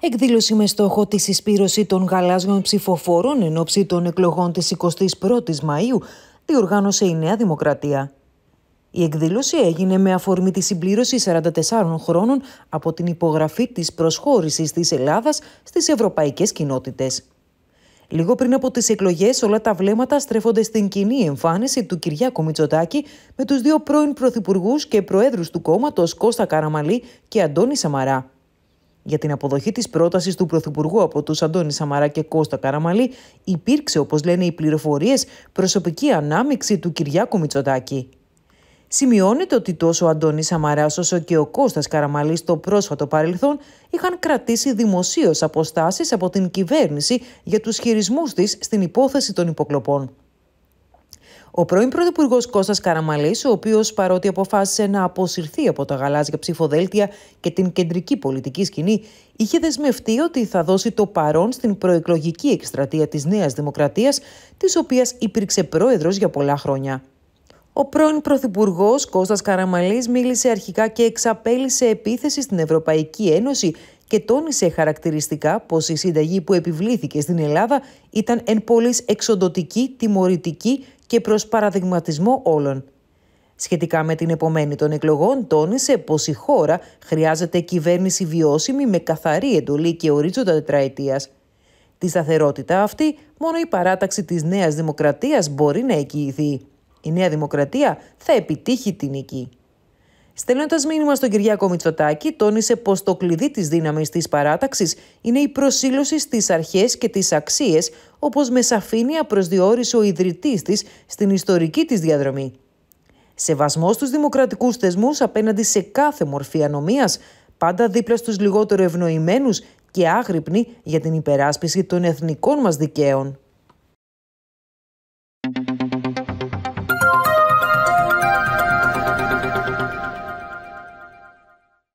Εκδήλωση με στόχο τη συσπήρωση των γαλάζιων ψηφοφόρων εν ώψη των εκλογών της 21η Μαου διοργάνωσε η Νέα Δημοκρατία. Η εκδήλωση έγινε με αφορμή τη συμπλήρωση 44 χρόνων από την υπογραφή της προσχώρησης της Ελλάδας στις ευρωπαϊκές κοινότητες. Λίγο πριν από τις εκλογές, όλα τα βλέμματα στρέφονται στην κοινή εμφάνιση του Κυριάκου Μητσοτάκη με τους δύο πρώην πρωθυπουργούς και προέδρους του κόμματος Κώστα Καραμαλή και Αντώνη Σαμαρά για την αποδοχή της πρότασης του Πρωθυπουργού από τους Αντώνη Σαμαρά και Κώστα Καραμαλή υπήρξε, όπως λένε οι πληροφορίες, προσωπική ανάμειξη του Κυριάκου Μητσοτάκη. Σημειώνεται ότι τόσο ο Αντώνη Σαμαρά όσο και ο Κώστας Καραμαλή στο πρόσφατο παρελθόν είχαν κρατήσει δημοσίως αποστάσεις από την κυβέρνηση για τους χειρισμούς της στην υπόθεση των υποκλοπών. Ο πρώην Πρωθυπουργός Κώστας Καραμαλής, ο οποίος παρότι αποφάσισε να αποσυρθεί από τα γαλάζια ψηφοδέλτια και την κεντρική πολιτική σκηνή, είχε δεσμευτεί ότι θα δώσει το παρόν στην προεκλογική εκστρατεία της Νέας Δημοκρατίας, της οποίας υπήρξε πρόεδρος για πολλά χρόνια. Ο πρώην Πρωθυπουργός Κώστας Καραμαλής μίλησε αρχικά και εξαπέλυσε επίθεση στην Ευρωπαϊκή Ένωση και τόνισε χαρακτηριστικά πως η συνταγή που επιβλήθηκε στην Ελλάδα ήταν εν πωλή εξοντοτική, τιμωρητική και προς παραδειγματισμό όλων. Σχετικά με την επομένη των εκλογών, τόνισε πως η χώρα χρειάζεται κυβέρνηση βιώσιμη με καθαρή εντολή και ορίζοντα τετραετίας. Τη σταθερότητα αυτή, μόνο η παράταξη της νέας δημοκρατίας μπορεί να εγγυηθεί. Η Νέα Δημοκρατία θα επιτύχει την νική. Στέλνοντας μήνυμα στον Κυριάκο Μητσοτάκη, τόνισε πως το κλειδί της δύναμης της παράταξης είναι η προσήλωση στις αρχές και τις αξίες, όπως με σαφήνεια προσδιορίσε ο ιδρυτής της στην ιστορική της διαδρομή. Σεβασμός στους δημοκρατικούς θεσμούς απέναντι σε κάθε μορφή ανομίας, πάντα δίπλα στους λιγότερο ευνοημένους και άγρυπνοι για την υπεράσπιση των εθνικών μας δικαίων.